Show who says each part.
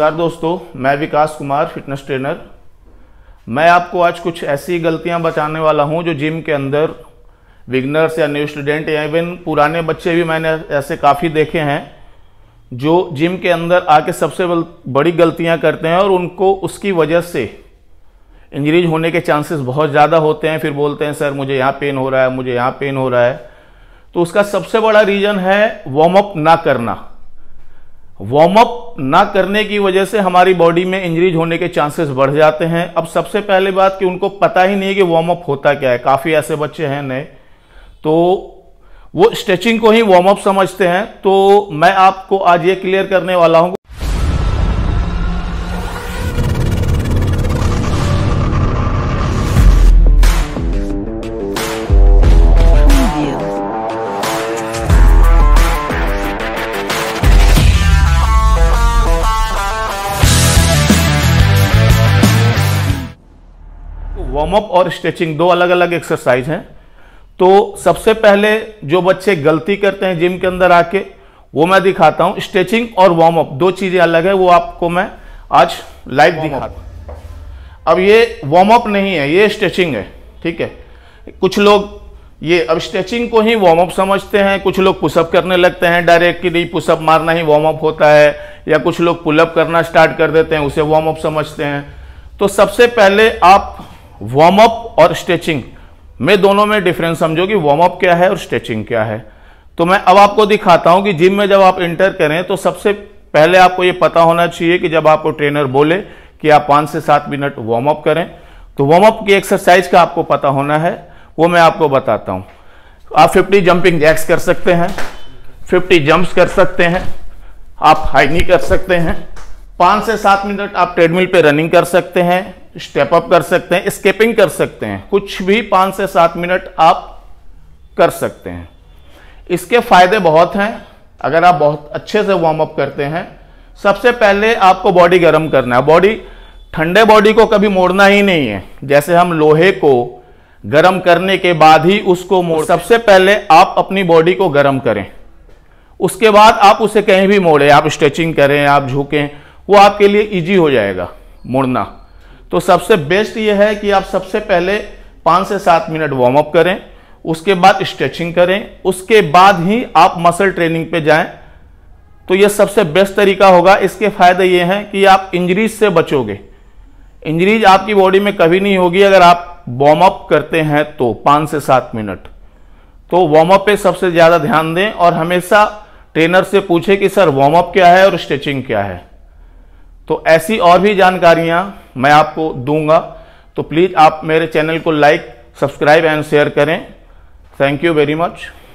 Speaker 1: नमस्कार दोस्तों मैं विकास कुमार फिटनेस ट्रेनर मैं आपको आज कुछ ऐसी गलतियां बताने वाला हूं जो जिम के अंदर विगनर्स या न्यू स्टूडेंट या इवन पुराने बच्चे भी मैंने ऐसे काफ़ी देखे हैं जो जिम के अंदर आके सबसे बड़ी गलतियां करते हैं और उनको उसकी वजह से इंजरीज होने के चांसेस बहुत ज़्यादा होते हैं फिर बोलते हैं सर मुझे यहाँ पेन हो रहा है मुझे यहाँ पेन हो रहा है तो उसका सबसे बड़ा रीज़न है वार्म अप ना करना वार्म अप ना करने की वजह से हमारी बॉडी में इंजरीज होने के चांसेस बढ़ जाते हैं अब सबसे पहले बात कि उनको पता ही नहीं है कि वार्म अप होता क्या है काफ़ी ऐसे बच्चे हैं नए तो वो स्ट्रेचिंग को ही वार्म अप समझते हैं तो मैं आपको आज ये क्लियर करने वाला हूँ वार्म अप और स्ट्रेचिंग दो अलग अलग एक्सरसाइज हैं तो सबसे पहले जो बच्चे गलती करते हैं जिम के अंदर आके वो मैं दिखाता हूँ स्ट्रेचिंग और वार्म अप दो चीज़ें अलग है वो आपको मैं आज लाइव दिखाता हूँ अब ये वार्म अप नहीं है ये स्ट्रेचिंग है ठीक है कुछ लोग ये अब स्ट्रेचिंग को ही वार्म अप समझते हैं कुछ लोग पुशअप करने लगते हैं डायरेक्ट कि नहीं पुशअप मारना ही वार्म अप होता है या कुछ लोग पुलअप करना स्टार्ट कर देते हैं उसे वार्म अप समझते हैं तो सबसे पहले आप वार्म अप और स्ट्रेचिंग में दोनों में डिफरेंस समझो कि वार्म अप क्या है और स्ट्रेचिंग क्या है तो मैं अब आपको दिखाता हूं कि जिम में जब आप इंटर करें तो सबसे पहले आपको यह पता होना चाहिए कि जब आपको ट्रेनर बोले कि आप पांच से सात मिनट वार्म अप करें तो वार्म अप की एक्सरसाइज का आपको पता होना है वो मैं आपको बताता हूं आप 50 जंपिंग जैक्स कर सकते हैं 50 जंप्स कर सकते हैं आप हाइनी कर सकते हैं पांच से सात मिनट आप ट्रेडमिल पे रनिंग कर सकते हैं स्टेप अप कर सकते हैं स्केपिंग कर सकते हैं कुछ भी पाँच से सात मिनट आप कर सकते हैं इसके फायदे बहुत हैं अगर आप बहुत अच्छे से वार्म अप करते हैं सबसे पहले आपको बॉडी गर्म करना है बॉडी ठंडे बॉडी को कभी मोड़ना ही नहीं है जैसे हम लोहे को गर्म करने के बाद ही उसको मोड़ सबसे पहले आप अपनी बॉडी को गर्म करें उसके बाद आप उसे कहीं भी मोड़ें आप स्ट्रेचिंग करें आप झुकें वो आपके लिए ईजी हो जाएगा मुड़ना तो सबसे बेस्ट ये है कि आप सबसे पहले पाँच से सात मिनट वार्म अप करें उसके बाद स्ट्रेचिंग करें उसके बाद ही आप मसल ट्रेनिंग पे जाएं तो ये सबसे बेस्ट तरीका होगा इसके फायदे ये हैं कि आप इंजरीज से बचोगे इंजरीज आपकी बॉडी में कभी नहीं होगी अगर आप वार्म अप करते हैं तो पाँच से सात मिनट तो वार्म अप पे सबसे ज़्यादा ध्यान दें और हमेशा ट्रेनर से पूछें कि सर वार्म अप क्या है और स्ट्रेचिंग क्या है तो ऐसी और भी जानकारियाँ मैं आपको दूंगा तो प्लीज़ आप मेरे चैनल को लाइक सब्सक्राइब एंड शेयर करें थैंक यू वेरी मच